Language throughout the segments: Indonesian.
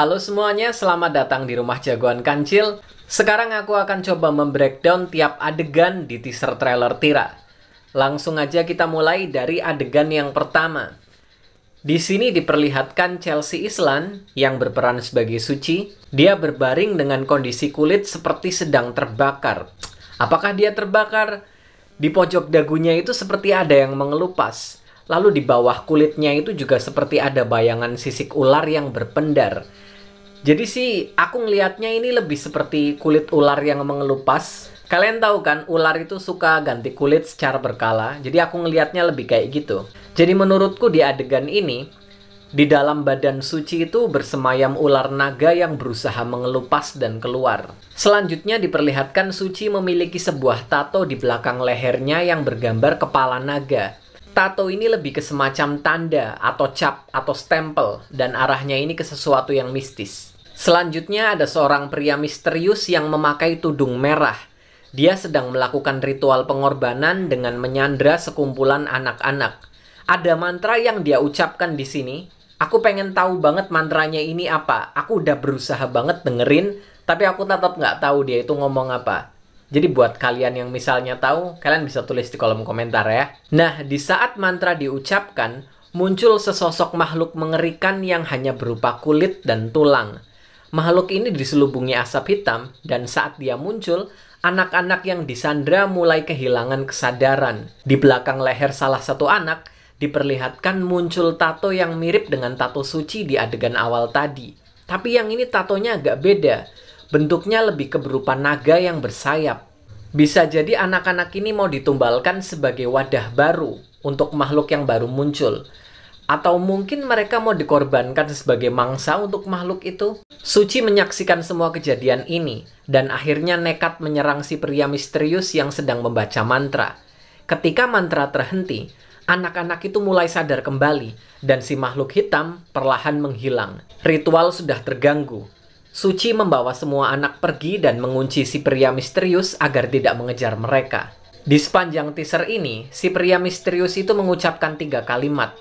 Halo semuanya, selamat datang di rumah jagoan kancil. Sekarang aku akan coba membreakdown tiap adegan di teaser trailer Tira. Langsung aja kita mulai dari adegan yang pertama. Di sini diperlihatkan Chelsea Islan yang berperan sebagai Suci. Dia berbaring dengan kondisi kulit seperti sedang terbakar. Apakah dia terbakar? Di pojok dagunya itu seperti ada yang mengelupas. Lalu di bawah kulitnya itu juga seperti ada bayangan sisik ular yang berpendar. Jadi sih aku ngelihatnya ini lebih seperti kulit ular yang mengelupas. Kalian tahu kan ular itu suka ganti kulit secara berkala. Jadi aku ngelihatnya lebih kayak gitu. Jadi menurutku di adegan ini di dalam badan suci itu bersemayam ular naga yang berusaha mengelupas dan keluar. Selanjutnya diperlihatkan Suci memiliki sebuah tato di belakang lehernya yang bergambar kepala naga tato ini lebih ke semacam tanda atau cap atau stempel dan arahnya ini ke sesuatu yang mistis. Selanjutnya ada seorang pria misterius yang memakai tudung merah. Dia sedang melakukan ritual pengorbanan dengan menyandra sekumpulan anak-anak. Ada mantra yang dia ucapkan di sini. Aku pengen tahu banget mantranya ini apa. Aku udah berusaha banget dengerin, tapi aku tetap nggak tahu dia itu ngomong apa. Jadi buat kalian yang misalnya tahu, kalian bisa tulis di kolom komentar ya. Nah, di saat mantra diucapkan, muncul sesosok makhluk mengerikan yang hanya berupa kulit dan tulang. Makhluk ini diselubungi asap hitam dan saat dia muncul, anak-anak yang disandra mulai kehilangan kesadaran. Di belakang leher salah satu anak, diperlihatkan muncul tato yang mirip dengan tato suci di adegan awal tadi. Tapi yang ini tatonya agak beda bentuknya lebih ke berupa naga yang bersayap. Bisa jadi anak-anak ini mau ditumbalkan sebagai wadah baru untuk makhluk yang baru muncul. Atau mungkin mereka mau dikorbankan sebagai mangsa untuk makhluk itu? Suci menyaksikan semua kejadian ini, dan akhirnya nekat menyerang si pria misterius yang sedang membaca mantra. Ketika mantra terhenti, anak-anak itu mulai sadar kembali, dan si makhluk hitam perlahan menghilang. Ritual sudah terganggu, Suci membawa semua anak pergi dan mengunci si pria misterius agar tidak mengejar mereka. Di sepanjang teaser ini, si pria misterius itu mengucapkan tiga kalimat.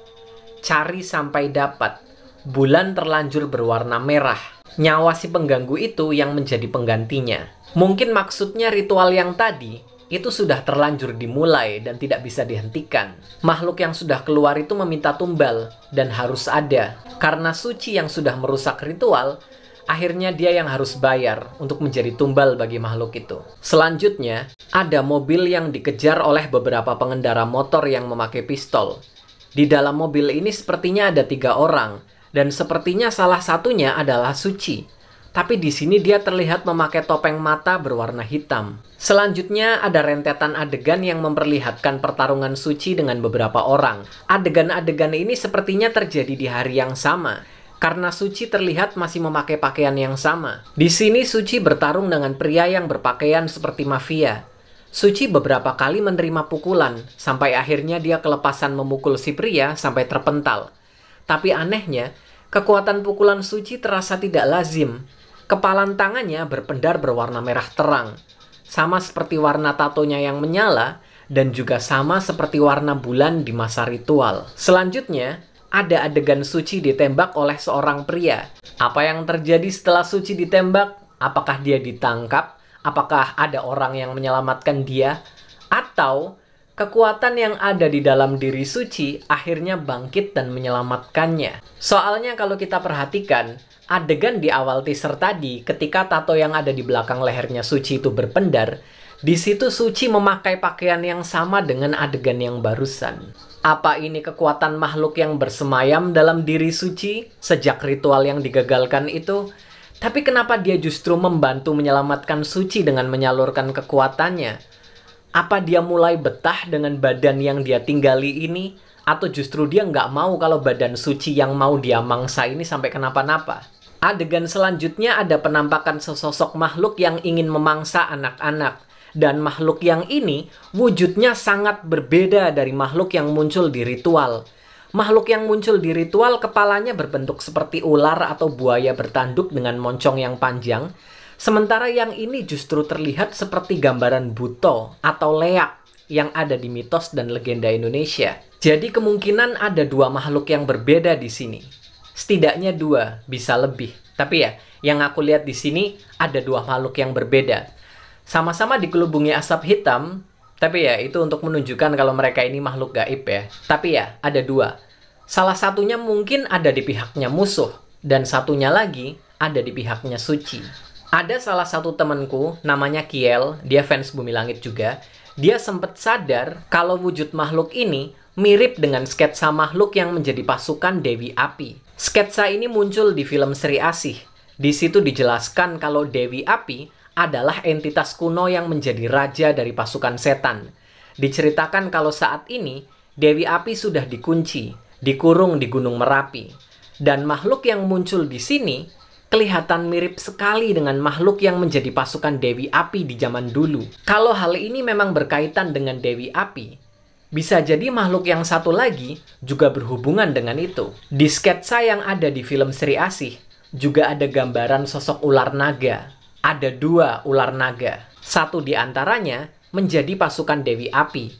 Cari sampai dapat. Bulan terlanjur berwarna merah. Nyawa si pengganggu itu yang menjadi penggantinya. Mungkin maksudnya ritual yang tadi, itu sudah terlanjur dimulai dan tidak bisa dihentikan. Makhluk yang sudah keluar itu meminta tumbal dan harus ada. Karena suci yang sudah merusak ritual, akhirnya dia yang harus bayar untuk menjadi tumbal bagi makhluk itu. Selanjutnya, ada mobil yang dikejar oleh beberapa pengendara motor yang memakai pistol. Di dalam mobil ini sepertinya ada tiga orang, dan sepertinya salah satunya adalah Suci. Tapi di sini dia terlihat memakai topeng mata berwarna hitam. Selanjutnya ada rentetan adegan yang memperlihatkan pertarungan Suci dengan beberapa orang. Adegan-adegan ini sepertinya terjadi di hari yang sama, karena Suci terlihat masih memakai pakaian yang sama. Di sini Suci bertarung dengan pria yang berpakaian seperti mafia. Suci beberapa kali menerima pukulan, sampai akhirnya dia kelepasan memukul si pria sampai terpental. Tapi anehnya, kekuatan pukulan Suci terasa tidak lazim. Kepalan tangannya berpendar berwarna merah terang. Sama seperti warna tatonya yang menyala, dan juga sama seperti warna bulan di masa ritual. Selanjutnya, ada adegan Suci ditembak oleh seorang pria. Apa yang terjadi setelah Suci ditembak? Apakah dia ditangkap? Apakah ada orang yang menyelamatkan dia? Atau kekuatan yang ada di dalam diri suci akhirnya bangkit dan menyelamatkannya. Soalnya kalau kita perhatikan, adegan di awal teaser tadi ketika tato yang ada di belakang lehernya suci itu berpendar, di situ suci memakai pakaian yang sama dengan adegan yang barusan. Apa ini kekuatan makhluk yang bersemayam dalam diri suci sejak ritual yang digagalkan itu? Tapi kenapa dia justru membantu menyelamatkan suci dengan menyalurkan kekuatannya? Apa dia mulai betah dengan badan yang dia tinggali ini? Atau justru dia nggak mau kalau badan suci yang mau dia mangsa ini sampai kenapa-napa? Adegan selanjutnya ada penampakan sesosok makhluk yang ingin memangsa anak-anak. Dan makhluk yang ini wujudnya sangat berbeda dari makhluk yang muncul di ritual. Makhluk yang muncul di ritual kepalanya berbentuk seperti ular atau buaya bertanduk dengan moncong yang panjang, sementara yang ini justru terlihat seperti gambaran buto atau leak yang ada di mitos dan legenda Indonesia. Jadi kemungkinan ada dua makhluk yang berbeda di sini. Setidaknya dua, bisa lebih. Tapi ya, yang aku lihat di sini ada dua makhluk yang berbeda sama-sama dikelubungi asap hitam, tapi ya itu untuk menunjukkan kalau mereka ini makhluk gaib ya. Tapi ya, ada dua. Salah satunya mungkin ada di pihaknya musuh, dan satunya lagi ada di pihaknya suci. Ada salah satu temanku, namanya Kiel, dia fans Bumi Langit juga. Dia sempat sadar kalau wujud makhluk ini mirip dengan sketsa makhluk yang menjadi pasukan Dewi Api. Sketsa ini muncul di film Sri Asih. Di situ dijelaskan kalau Dewi Api adalah entitas kuno yang menjadi raja dari pasukan setan. Diceritakan kalau saat ini Dewi Api sudah dikunci, dikurung di Gunung Merapi. Dan makhluk yang muncul di sini kelihatan mirip sekali dengan makhluk yang menjadi pasukan Dewi Api di zaman dulu. Kalau hal ini memang berkaitan dengan Dewi Api, bisa jadi makhluk yang satu lagi juga berhubungan dengan itu. Di sketsa yang ada di film Sri Asih, juga ada gambaran sosok ular naga ada dua ular naga. Satu di antaranya menjadi pasukan Dewi Api,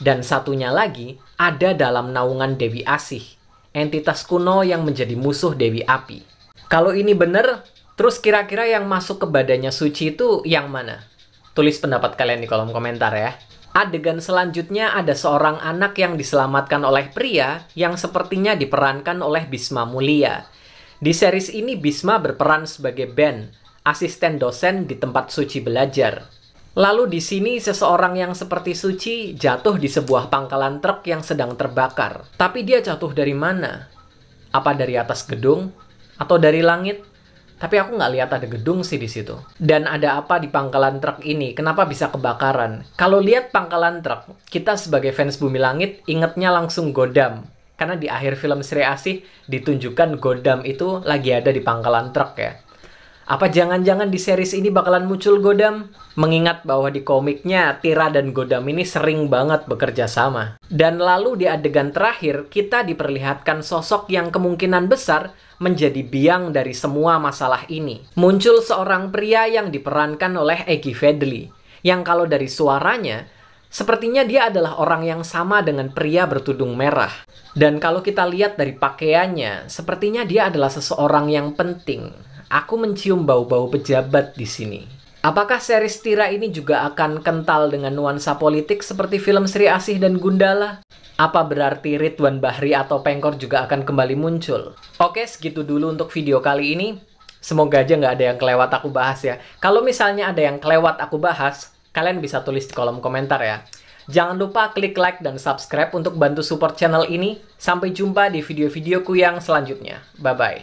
dan satunya lagi ada dalam naungan Dewi Asih, entitas kuno yang menjadi musuh Dewi Api. Kalau ini benar, terus kira-kira yang masuk ke badannya suci itu yang mana? Tulis pendapat kalian di kolom komentar ya. Adegan selanjutnya ada seorang anak yang diselamatkan oleh pria yang sepertinya diperankan oleh Bisma Mulia. Di series ini Bisma berperan sebagai Ben, asisten dosen di tempat Suci belajar. Lalu di sini seseorang yang seperti Suci jatuh di sebuah pangkalan truk yang sedang terbakar. Tapi dia jatuh dari mana? Apa dari atas gedung? Atau dari langit? Tapi aku nggak lihat ada gedung sih di situ. Dan ada apa di pangkalan truk ini? Kenapa bisa kebakaran? Kalau lihat pangkalan truk, kita sebagai fans Bumi Langit ingetnya langsung Godam. Karena di akhir film Sri Asih ditunjukkan Godam itu lagi ada di pangkalan truk ya. Apa jangan-jangan di series ini bakalan muncul Godam? Mengingat bahwa di komiknya Tira dan Godam ini sering banget bekerja sama. Dan lalu di adegan terakhir kita diperlihatkan sosok yang kemungkinan besar menjadi biang dari semua masalah ini. Muncul seorang pria yang diperankan oleh Eki Fedli. yang kalau dari suaranya Sepertinya dia adalah orang yang sama dengan pria bertudung merah. Dan kalau kita lihat dari pakaiannya, sepertinya dia adalah seseorang yang penting. Aku mencium bau-bau pejabat di sini. Apakah seri Tira ini juga akan kental dengan nuansa politik seperti film Sri Asih dan Gundala? Apa berarti Ridwan Bahri atau Pengkor juga akan kembali muncul? Oke, segitu dulu untuk video kali ini. Semoga aja nggak ada yang kelewat aku bahas ya. Kalau misalnya ada yang kelewat aku bahas, kalian bisa tulis di kolom komentar ya. Jangan lupa klik like dan subscribe untuk bantu support channel ini. Sampai jumpa di video-videoku yang selanjutnya. Bye-bye.